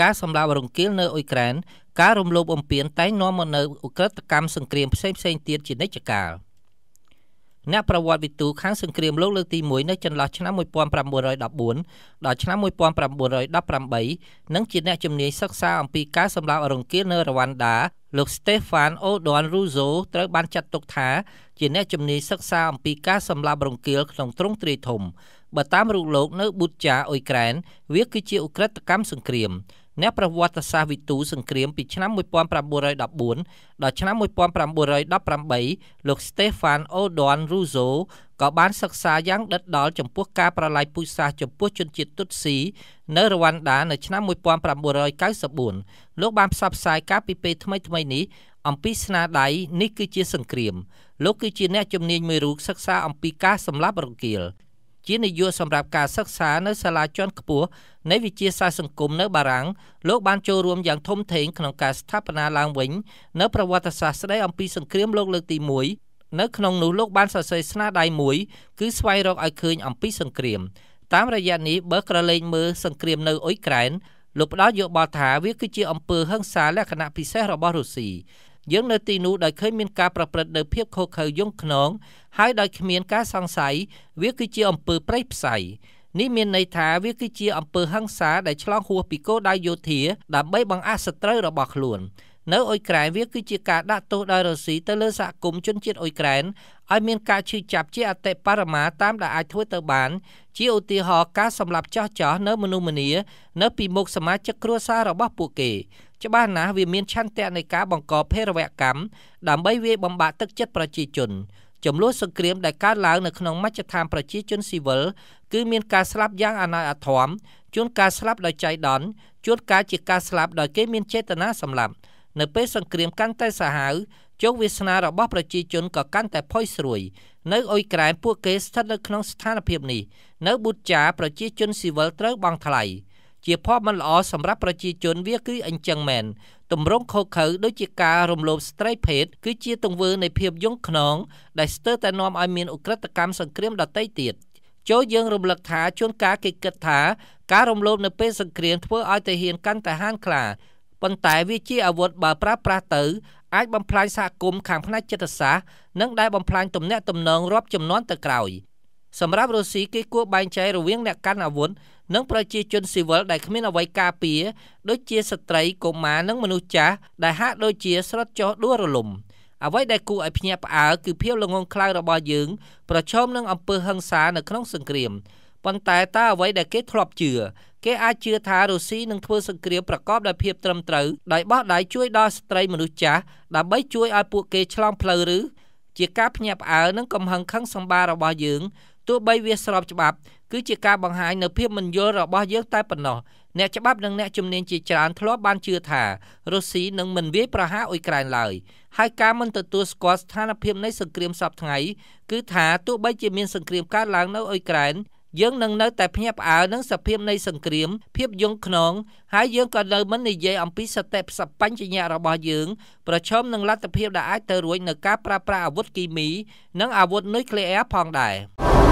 ការសម្លាប់រង្គាលនៅអ៊ុយក្រែនការរំលោភបំពានតែងនាំមកនៅឧក្រិដ្ឋកម្មសង្គ្រាមផ្សេងៗទៀតជានិច្ចកាលអ្នកប្រវត្តិវិទូខាងសង្គ្រាមលោកលើកទី1នៅចន្លោះឆ្នាំ1914ដល់ឆ្នាំ1918និងជាអ្នកជំនាញសិក្សាអំពីការសម្លាប់រង្គាលនៅរវ៉ាន់ដាលោក Stefan Odon Ruzo ត្រូវបានចាត់ទុកថាជាអ្នកជំនាញសិក្សាអំពីការសម្លាប់រង្គាលក្នុងទ្រង់ទ្រាយធំបើតាមរូបលោកនៅប៊ូតជាអ៊ុយក្រែនវាគឺជាឧក្រិដ្ឋកម្មសង្គ្រាមអ្នកប្រវត្តិសាស្ត្រវិទូសង្គ្រាមពីឆ្នាំ1914ដល់ឆ្នាំ1918លោក Stefan Odon Ruzo ក៏បានសិក្សាយ៉ាងដិតដល់ចំពោះការប្រឡាយពូជសាសន៍ចំពោះជនជាតិទុតស៊ីនៅរវ៉ាន់ដានៅឆ្នាំ1994លោកបានផ្សព្វផ្សាយការពីពេលថ្មីៗនេះអំពីស្នាដៃនេះគឺជាសង្គ្រាម លោកគឺជាអ្នកជំនាញមួយរូបសិក្សាអំពីការសម្លាប់រង្គាលជានាយកសម្រាប់ការសិក្សានៅ សាលាជាន់ខ្ពស់នៃវិទ្យាសាស្ត្រសង្គមនៅបារាំងលោកបានចូលរួមយ៉ាងធំធេងក្នុងការស្ថាបនាឡើងវិញនៅប្រវត្តិសាស្ត្រស្ដីអំពីសង្គ្រាមលោកលើកទី1នៅក្នុងនោះលោកបានសរសេរស្នាដៃមួយគឺស្វែងរកឲ្យឃើញអំពីសង្គ្រាមតាមរយៈនេះបើក្រឡេកមើលសង្គ្រាមនៅអ៊ុយក្រែនលោកផ្ដល់យោបល់ថាវាគឺជាអំពើហិង្សាលក្ខណៈពិសេសរបស់រុស្ស៊ីយើងនៅទីនោះដោយឃើញមានការប្រព្រឹត្តនៅភាពខុសខើយងខ្នងហើយដោយគ្មានការសង្ស័យវាគឺជាអំពើប្រេះផ្សៃនេះមានន័យថាវាគឺជាអំពើហិង្សាដែលឆ្លងហួសពីគោលដៅយោធាដើម្បីបង្អាក់សត្រូវរបស់ខ្លួននៅអ៊ុយក្រែនវាគឺជាការដាក់ទោសដោយរុស្ស៊ីទៅលើសហគមន៍ជនជាតិអ៊ុយក្រែនឲ្យមានការឈឺចាប់ជាអតិបរមាតាមដែលអាចធ្វើទៅបាន ជាឧទាហរណ៍ការសម្លាប់ចោះចោះនៅមនុស្សម្នានៅពីមុខសមាជិកគ្រួសាររបស់ពួកគេច្បាស់ណាស់វាមានឆន្ទៈនៃការបង្កភេរវកម្មដើម្បីវាយបំបាក់ទឹកចិត្តប្រជាជន ចំនួនសង្គ្រាមដែលកើតឡើងនៅក្នុងមជ្ឈដ្ឋានប្រជាជនស៊ីវិលគឺមានការស្លាប់យ៉ាងអនាថធមជួនការស្លាប់ដោយចៃដន្យជួនកាលជាការស្លាប់ដោយគេមានចេតនាសម្លាប់នៅពេលសង្គ្រាមកាន់តែសាហាវជោគវាសនារបស់ប្រជាជនក៏កាន់តែផុយស្រួយនៅអ៊ុយក្រែនពួកគេស្ថិតនៅក្នុងស្ថានភាពនេះនៅប៊ូតចា ប្រជាជនស៊ីវិលត្រូវបង់ថ្លៃជាផលមិនល្អសម្រាប់ប្រជាជនវាគឺអញ្ចឹងមែនទម្រង់ខុសខើដូចជាការរំលោភស្ត្រីភេទគឺជាទង្វើនៃភាពយង់ខ្នង ដែលស្ទើរតែនាំឲ្យមានអ ுக ្រិតកម្មសង្គ្រាមដទៃទៀតចូលយើងរំលឹកថាជួនកាលគេគិតថាការរំលោភនៅពេលសង្គ្រាមធ្វើឲ្យទាហានកាន់តែហានខ្លាប៉ុន្តែវាជាអាវុធបើប្រើប្រាស់ទៅអាចបំផ្លាញសហគមន៍ខាងផ្នែកចិត្តសាស្ត្រនិងដែលបំផ្លាញទំនាក់ទំនងរាប់ចំនួនទៅក្រោយសម្រាប់រុស្ស៊ីគេគួរបែងចែករវាងអ្នកកាន់អាវុធនិងប្រជាជនស៊ីវិលដែលគ្មានអ្វីការពារដូចជាស្ត្រីកុមារនិងមនុស្សចាស់ដែលហាក់ដូចជាស្រុតចោះដួលរលំអ្វីដែលគួរឲ្យភ្ញាក់ផ្អើលគឺភាពល្ងង់ខ្លៅរបស់យើងប្រឈមនឹងអំពើហិង្សានៅក្នុងសង្គ្រាមប៉ុន្តែតើអ្វីដែលគេធ្លាប់ជឿគេអាចជឿថារុស្ស៊ីនឹងធ្វើសង្គ្រាមប្រកបដោយភាពត្រឹមត្រូវដោយបោះដៃជួយដល់ស្ត្រីមនុស្សចាស់ដើម្បីជួយឲ្យពួកគេឆ្លងផ្លូវឬជាការភ្ញាក់ផ្អើលនិងកំហឹងខឹងសម្បាររបស់យើងទោះបីវាស្របច្បាប់គឺជាការបង្ហាញនៅភាពមិនយល់របស់យើងតែប៉ុណ្ណោះអ្នកច្បាប់និងអ្នកជំនាញជាច្រើនធ្លាប់បានជឿថារុស្ស៊ីនឹងមិនវាយប្រហារអ៊ុយក្រែនឡើយហើយការមិនទទួលស្គាល់ស្ថានភាពនៃសង្គ្រាមសពថ្ងៃគឺថាទោះបីជាមានសង្គ្រាមកើតឡើងនៅអ៊ុយក្រែនយើងនឹងនៅតែភ្ញាក់ផ្អើលនឹងសភាពនៃសង្គ្រាមភាពយង់ខ្នងហើយយើងក៏នៅមិននិយាយអំពីសតិសបញ្ញញ្ញៈរបស់យើង ប្រឈមនឹងលទ្ធភាពដែលអាចទៅរួចនៅការប្រើប្រាស់អាវុធគីមីនិងអាវុធនុយក្លេអ៊ែរផងដែរ។